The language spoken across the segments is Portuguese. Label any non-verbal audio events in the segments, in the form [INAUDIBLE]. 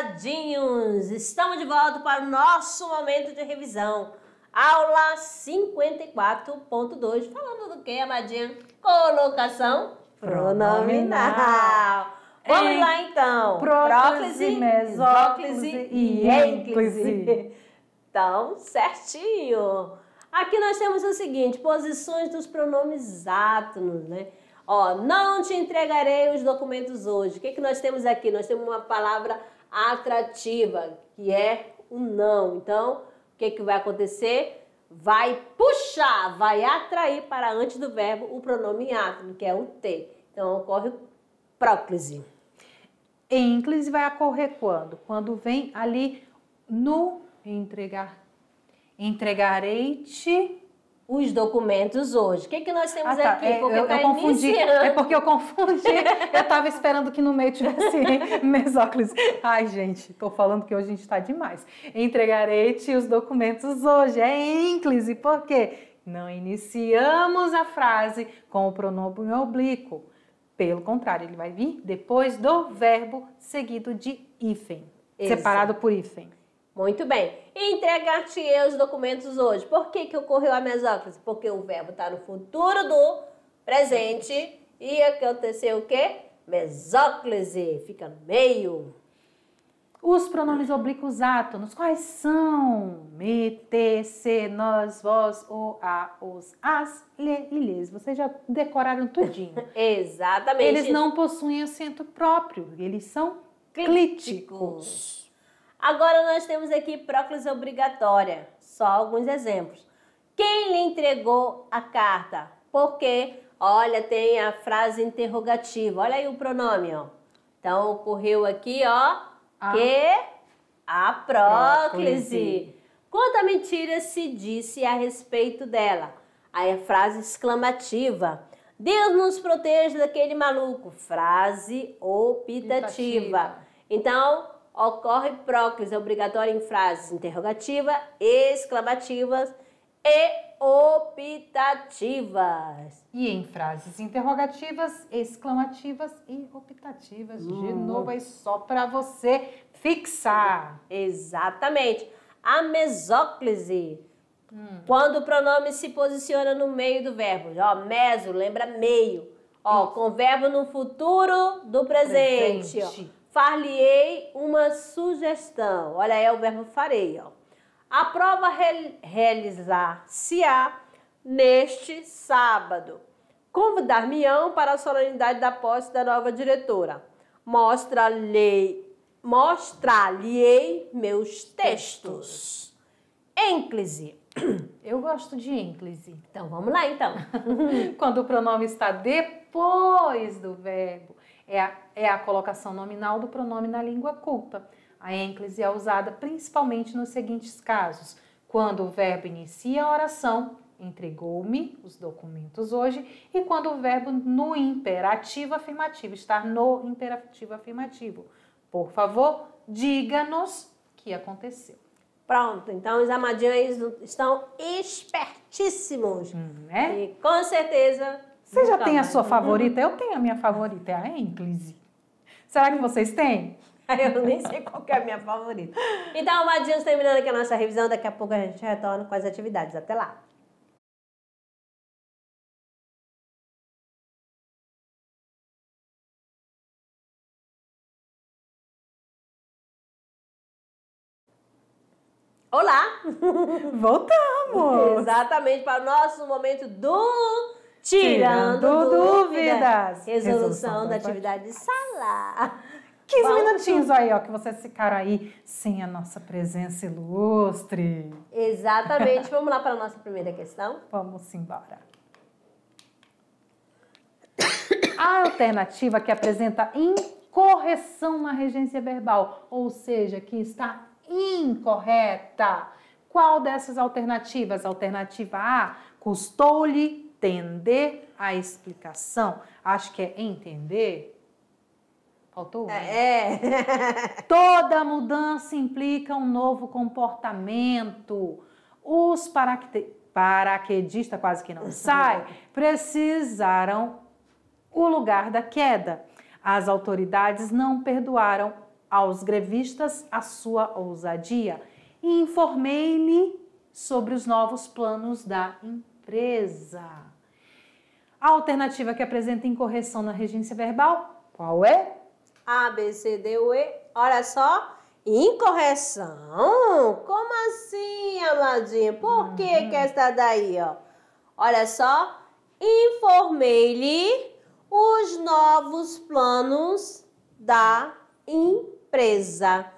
coitadinhos! Estamos de volta para o nosso momento de revisão. Aula 54.2, falando do que, Amadinha? Colocação pronominal. pronominal. Vamos lá, então. Próclise, mesóclise e ênclise. Então, [LAUGHS] certinho. Aqui nós temos o seguinte, posições dos pronomes átonos, né? Ó, não te entregarei os documentos hoje. O que, que nós temos aqui? Nós temos uma palavra atrativa, que é o não. Então, o que, que vai acontecer? Vai puxar, vai atrair para antes do verbo o pronome átomo, que é o T. Então, ocorre próclise. Ínclise vai ocorrer quando? Quando vem ali no entregar. Entregarei-te os documentos hoje. O que, é que nós temos ah, tá. aqui? É, porque eu, tá eu confundi. Iniciando. É porque eu confundi. Eu estava esperando que no meio tivesse [LAUGHS] mesóclise. Ai, gente, estou falando que hoje a gente está demais. Entregarei-te os documentos hoje. É ínclise. Por quê? Não iniciamos a frase com o pronome oblíquo. Pelo contrário, ele vai vir depois do verbo seguido de hífen. Separado por hífen. Muito bem. entregar te os documentos hoje. Por que, que ocorreu a mesóclise? Porque o verbo está no futuro do presente e aconteceu o quê? Mesóclise. Fica meio. Os pronomes oblíquos átonos, quais são? Me, te, se, nós, vós, o, a, os, as, lhe, lhes. Vocês já decoraram tudinho. [LAUGHS] Exatamente. Eles não possuem acento próprio, eles são clíticos. clíticos. Agora nós temos aqui próclise obrigatória, só alguns exemplos. Quem lhe entregou a carta? Porque, olha, tem a frase interrogativa. Olha aí o pronome, ó. Então ocorreu aqui, ó, a. que a próclise. Quanta mentira se disse a respeito dela? Aí a frase exclamativa. Deus nos proteja daquele maluco. Frase optativa. optativa. Então, ocorre próclise obrigatória em frases interrogativa, exclamativas e optativas. E em frases interrogativas, exclamativas e optativas. Hum. De novo, é só para você fixar. Exatamente. A mesóclise. Hum. Quando o pronome se posiciona no meio do verbo. Ó, meso lembra meio. Ó, Isso. com verbo no futuro do presente. presente. Ó. Far-lhe-ei uma sugestão. Olha aí é o verbo farei, ó. A prova re realizar-se-á neste sábado. Convidar-me-ão para a solenidade da posse da nova diretora. Mostra-lhe mostrar-lhe-ei meus textos. Ênclise. Eu gosto de ênclise. Então vamos lá então. [LAUGHS] Quando o pronome está depois do verbo é a, é a colocação nominal do pronome na língua culta. A ênclise é usada principalmente nos seguintes casos: quando o verbo inicia a oração, entregou-me os documentos hoje, e quando o verbo no imperativo afirmativo, estar no imperativo afirmativo. Por favor, diga-nos que aconteceu. Pronto, então os amadiões estão espertíssimos. Hum, é? E com certeza você já tem a sua favorita? Eu tenho a minha favorita, é a Enclise. Será que vocês têm? [LAUGHS] Eu nem sei qual é a minha favorita. Então, Madinhos, terminando aqui a nossa revisão, daqui a pouco a gente retorna com as atividades. Até lá! Olá! Voltamos! [LAUGHS] Exatamente, para o nosso momento do Tirando, dúvidas. Resolução, da atividade salar. 15 [LAUGHS] minutinhos aí, ó, que vocês ficaram aí sem a nossa presença ilustre. Exatamente. [LAUGHS] Vamos lá para a nossa primeira questão? Vamos embora. A alternativa que apresenta incorreção na regência verbal, ou seja, que está incorreta. Qual dessas alternativas? Alternativa A, custou-lhe entender a explicação. Acho que é entender. Faltou? Um. É. Né? é. [LAUGHS] Toda mudança implica um novo comportamento. Os paraquedistas, quase que não [LAUGHS] sai, precisaram o lugar da queda. As autoridades não perdoaram aos grevistas a sua ousadia informei-lhe sobre os novos planos da empresa surpresa. A alternativa que apresenta incorreção na regência verbal, qual é? A, B, C, D, U, E. Olha só, incorreção? Como assim, Amadinho? Por uhum. que que é essa daí, ó? Olha só, informei-lhe os novos planos da empresa.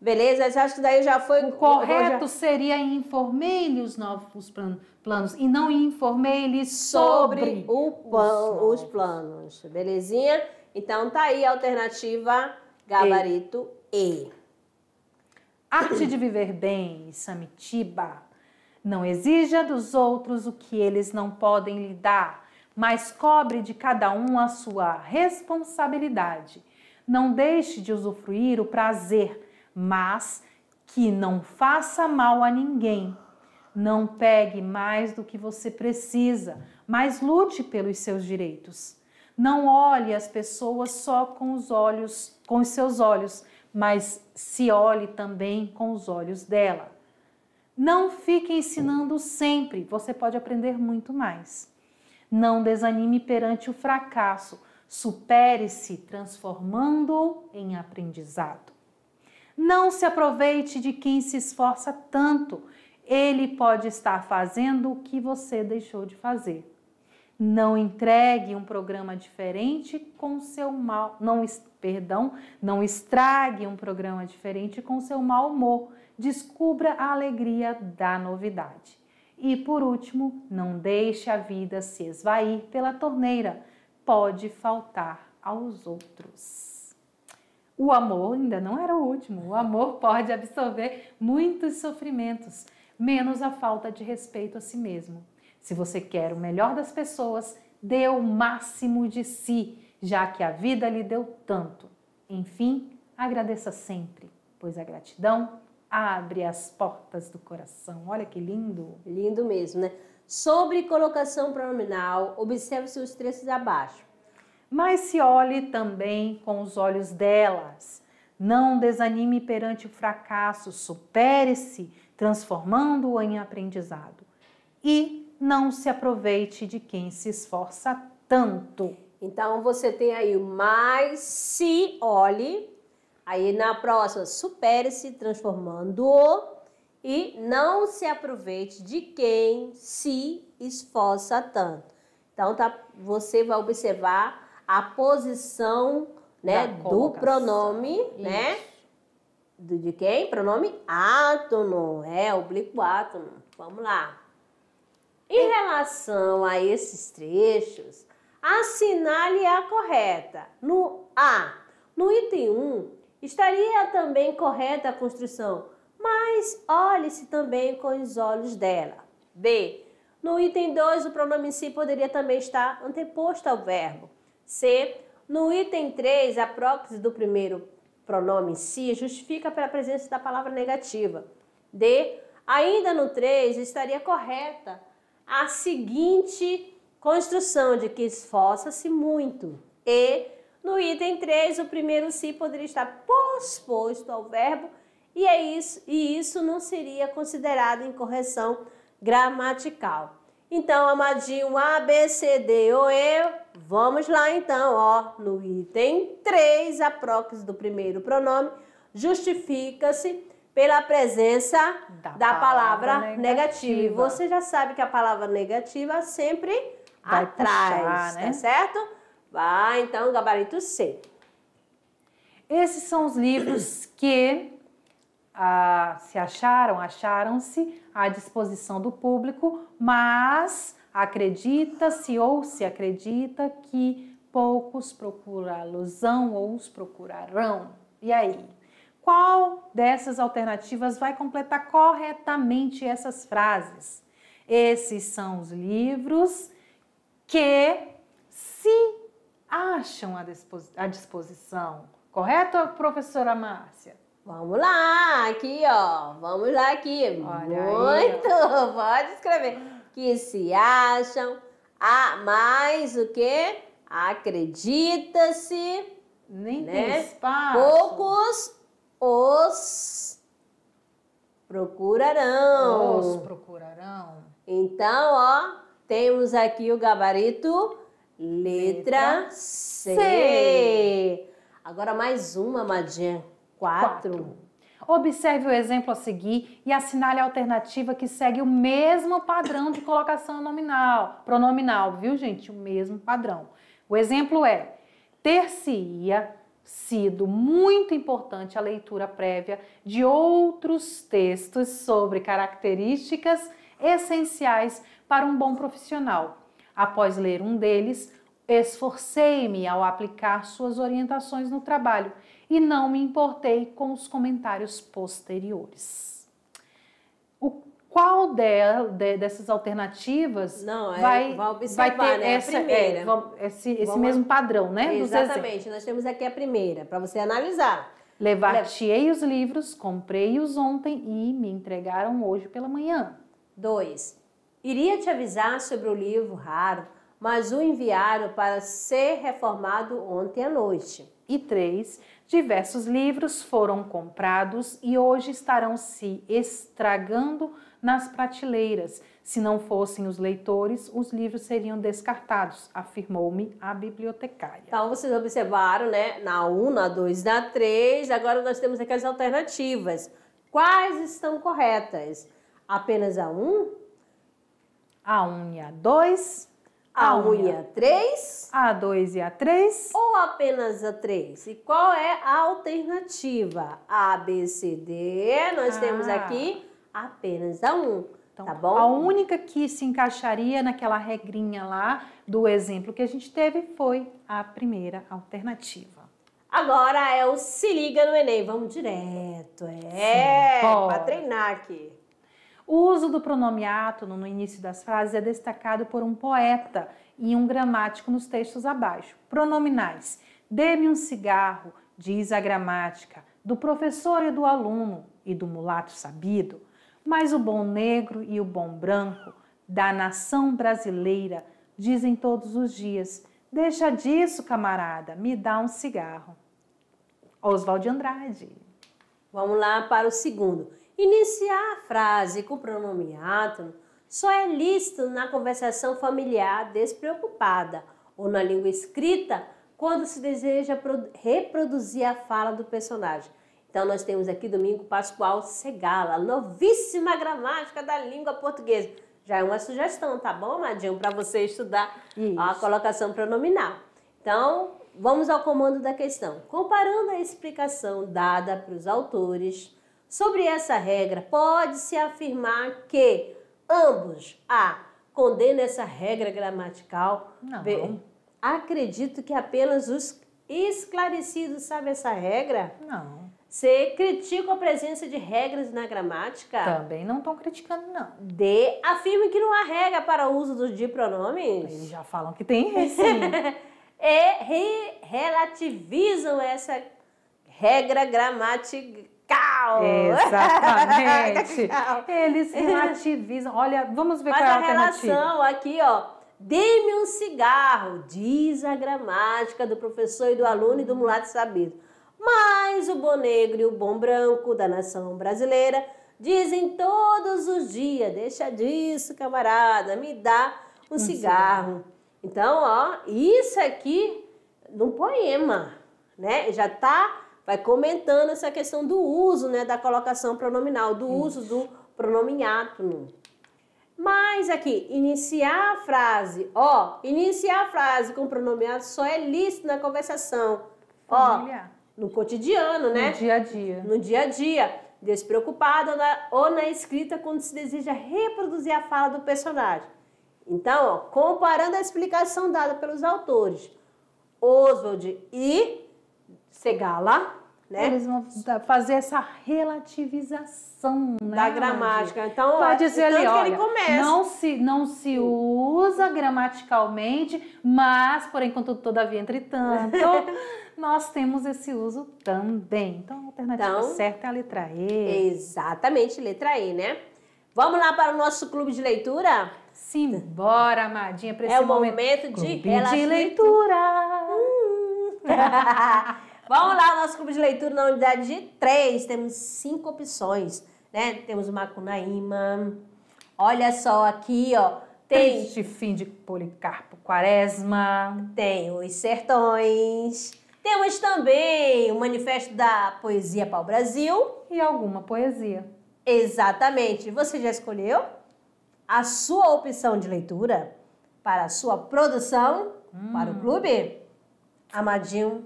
Beleza? acho que daí já foi... O correto já... seria informei-lhe os novos planos e não informei-lhe sobre, sobre o os, os planos. Belezinha? Então tá aí a alternativa gabarito E. e. Arte de viver bem, Samitiba. Não exija dos outros o que eles não podem lhe dar, mas cobre de cada um a sua responsabilidade. Não deixe de usufruir o prazer mas que não faça mal a ninguém. Não pegue mais do que você precisa, mas lute pelos seus direitos. Não olhe as pessoas só com os olhos, com os seus olhos, mas se olhe também com os olhos dela. Não fique ensinando sempre, você pode aprender muito mais. Não desanime perante o fracasso, supere-se transformando-o em aprendizado. Não se aproveite de quem se esforça tanto. Ele pode estar fazendo o que você deixou de fazer. Não entregue um programa diferente com seu mal, não, perdão, não estrague um programa diferente com seu mau humor. Descubra a alegria da novidade. E por último, não deixe a vida se esvair pela torneira. Pode faltar aos outros. O amor ainda não era o último. O amor pode absorver muitos sofrimentos, menos a falta de respeito a si mesmo. Se você quer o melhor das pessoas, dê o máximo de si, já que a vida lhe deu tanto. Enfim, agradeça sempre, pois a gratidão abre as portas do coração. Olha que lindo! Lindo mesmo, né? Sobre colocação pronominal, observe os trechos abaixo mas se olhe também com os olhos delas. Não desanime perante o fracasso, supere-se, transformando-o em aprendizado. E não se aproveite de quem se esforça tanto. Então você tem aí o mais se olhe, aí na próxima supere-se, transformando-o e não se aproveite de quem se esforça tanto. Então tá, você vai observar a posição né, do pronome, né? Isso. né? Do, de quem? Pronome átono, é, oblíquo átono. Vamos lá. Em relação a esses trechos, assinale a correta. No A, no item 1, estaria também correta a construção, mas olhe-se também com os olhos dela. B, no item 2, o pronome em si poderia também estar anteposto ao verbo. C. No item 3, a prótese do primeiro pronome se si justifica pela presença da palavra negativa. D. Ainda no 3, estaria correta a seguinte construção de que esforça-se muito. E no item 3, o primeiro se poderia estar posposto ao verbo e, é isso, e isso não seria considerado incorreção gramatical. Então, amadinho A, B, C, D ou E, vamos lá então, ó. No item 3, a próxima do primeiro pronome justifica-se pela presença da, da palavra, palavra, negativa. E você já sabe que a palavra negativa sempre Vai atrás, puxar, tá né? tá certo? Vai, então, gabarito C. Esses são os livros que se acharam, acharam-se à disposição do público, mas acredita-se ou se acredita que poucos procurá los ou os procurarão. E aí? Qual dessas alternativas vai completar corretamente essas frases? Esses são os livros que se acham à disposição, correto, professora Márcia? Vamos lá, aqui, ó. Vamos lá aqui. Olha Muito. Aí, [LAUGHS] Pode escrever. Que se acham a mais o quê? Acredita-se. Nem né? espaço. Poucos os procurarão. Os procurarão. Então, ó, temos aqui o gabarito letra, letra C. C. Agora mais uma, Madinha. 4. Observe o exemplo a seguir e assinale a alternativa que segue o mesmo padrão de colocação nominal, pronominal, viu, gente? O mesmo padrão. O exemplo é: ter-se-ia sido muito importante a leitura prévia de outros textos sobre características essenciais para um bom profissional. Após ler um deles, esforcei-me ao aplicar suas orientações no trabalho e não me importei com os comentários posteriores. O qual de, de, dessas alternativas não, é, vai, observar, vai ter né? essa, é, esse, esse Vamos... mesmo padrão, né? Exatamente, nós temos aqui a primeira, para você analisar. Levar-te-ei os livros, comprei-os ontem e me entregaram hoje pela manhã. 2. Iria te avisar sobre o livro raro, mas o enviaram para ser reformado ontem à noite. E 3. Diversos livros foram comprados e hoje estarão se estragando nas prateleiras. Se não fossem os leitores, os livros seriam descartados, afirmou-me a bibliotecária. Então vocês observaram, né? Na 1, na 2, na 3, agora nós temos aqui as alternativas. Quais estão corretas? Apenas a 1? A 1 e a 2 a1 e a 3? A2 e a 3? Ou apenas a 3? E qual é a alternativa? A, B, C, D. Nós ah. temos aqui apenas a 1. Então, tá bom? A única que se encaixaria naquela regrinha lá do exemplo que a gente teve foi a primeira alternativa. Agora é o se liga no Enem, vamos direto. É, pra treinar aqui. O uso do pronome átono no início das frases é destacado por um poeta e um gramático nos textos abaixo. Pronominais: dê-me um cigarro, diz a gramática, do professor e do aluno e do mulato sabido. Mas o bom negro e o bom branco da nação brasileira dizem todos os dias: Deixa disso, camarada, me dá um cigarro. Oswald Andrade. Vamos lá para o segundo. Iniciar a frase com o pronome átomo só é lícito na conversação familiar despreocupada ou na língua escrita quando se deseja reproduzir a fala do personagem. Então nós temos aqui Domingo Pascoal Segala, novíssima gramática da língua portuguesa. Já é uma sugestão, tá bom, Madinho, para você estudar Isso. a colocação pronominal. Então, vamos ao comando da questão. Comparando a explicação dada para os autores Sobre essa regra, pode-se afirmar que ambos, A, condena essa regra gramatical. Não. B, acredito que apenas os esclarecidos sabem essa regra. Não. C, critica a presença de regras na gramática. Também não estão criticando, não. D, afirma que não há regra para o uso dos de pronomes. Eles já falam que tem né? [LAUGHS] sim. e re, relativizam essa regra gramática cacau. Exatamente. [LAUGHS] cacau. Eles é. relativizam. Olha, vamos ver Mas qual é a, a relação aqui, ó. Dê-me um cigarro, diz a gramática do professor e do aluno e do mulato sabido. Mas o bom negro e o bom branco da nação brasileira dizem todos os dias: deixa disso, camarada, me dá um, um cigarro. cigarro. Então, ó, isso aqui num poema, né? Já está vai comentando essa questão do uso, né, da colocação pronominal, do uso do pronome átomo. Mas aqui, iniciar a frase, ó, iniciar a frase com pronome átomo só é lícito na conversação. Ó, no cotidiano, né? No dia a dia. No dia a dia despreocupado ou na, ou na, escrita quando se deseja reproduzir a fala do personagem. Então, ó, comparando a explicação dada pelos autores Oswald e cegá-la, né? Eles vão fazer essa relativização né, da gramática. Andy? Então, vai é, dizer ali, olha, não se não se usa gramaticalmente, mas porém contudo todavia entretanto, [LAUGHS] nós temos esse uso também. Então, a alternativa então, certa é a letra E. Exatamente, letra E, né? Vamos lá para o nosso clube de leitura? Simbora, amadinha, para é esse é momento. É o momento, momento de, de leitura. leitura. Hum. [LAUGHS] [LAUGHS] Vamos lá, nosso clube de leitura na unidade de três. Temos cinco opções, né? Temos o Macunaíma. Olha só aqui, ó. Tem este fim de Policarpo Quaresma. Tem os Sertões. Temos também o Manifesto da Poesia para o Brasil. E alguma poesia. Exatamente. Você já escolheu a sua opção de leitura para a sua produção hum. para o hum. clube? Amadinho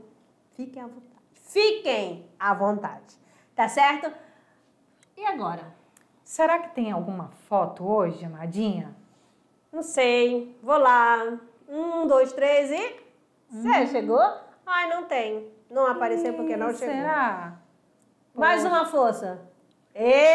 Fiquem à vontade. Fiquem à vontade. Tá certo? E agora? Será que tem alguma foto hoje, amadinha? Não sei. Vou lá. Um, dois, três e. Você hum. chegou? Ai, não tem. Não apareceu porque não chegou. Será? Mais uma força. Ei!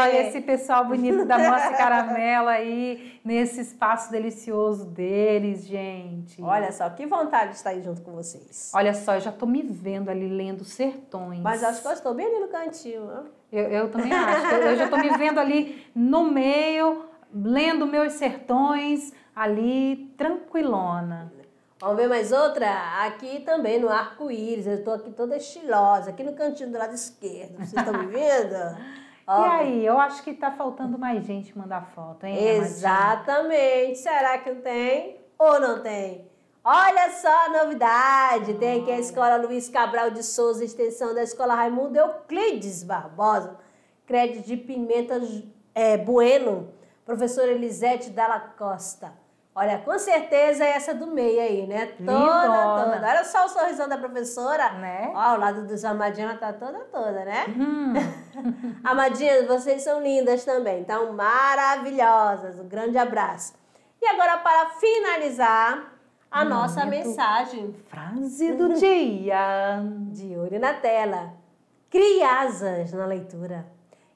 Olha esse pessoal bonito da Moça Caramelo aí, nesse espaço delicioso deles, gente. Olha só, que vontade de estar aí junto com vocês. Olha só, eu já tô me vendo ali lendo Sertões. Mas acho que eu estou bem ali no cantinho. Né? Eu, eu também acho. Eu, eu já tô me vendo ali no meio, lendo meus Sertões, ali tranquilona. Vamos ver mais outra? Aqui também no arco-íris. Eu estou aqui toda estilosa, aqui no cantinho do lado esquerdo. Vocês estão me vendo? [LAUGHS] Ó. E aí, eu acho que está faltando mais gente mandar foto, hein? Exatamente. Será que tem ou não tem? Olha só a novidade! Tem aqui a Escola Luiz Cabral de Souza, extensão da Escola Raimundo Euclides Barbosa, crédito de Pimenta é, Bueno, professora Elisete Dalla Costa. Olha, com certeza é essa do meio aí, né? Toda, Lindona. toda. Olha só o sorrisão da professora. Né? Ó, o lado dos Amadinha, tá toda, toda, né? Hum. [LAUGHS] Amadinha, vocês são lindas também. Então, maravilhosas. Um grande abraço. E agora, para finalizar a hum, nossa mensagem. Frase do dia. De olho na tela. Crianças na leitura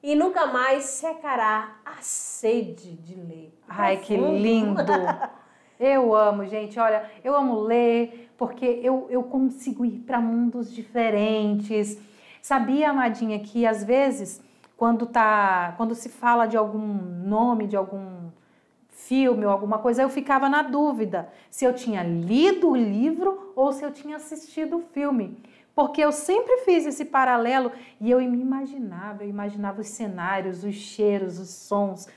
e nunca mais secará a sede de ler. Ai, que lindo! [LAUGHS] Eu amo, gente. Olha, eu amo ler porque eu, eu consigo ir para mundos diferentes. Sabia, amadinha, que às vezes quando tá, quando se fala de algum nome, de algum filme ou alguma coisa, eu ficava na dúvida se eu tinha lido o livro ou se eu tinha assistido o filme porque eu sempre fiz esse paralelo e eu me imaginava, eu imaginava os cenários, os cheiros, os sons,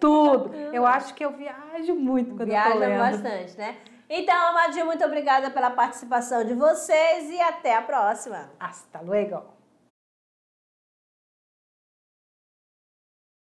tudo. Bacana. Eu acho que eu viajo muito quando Viaja eu tô lendo. bastante, né? Então, Amadinho, muito obrigada pela participação de vocês e até a próxima. Hasta luego!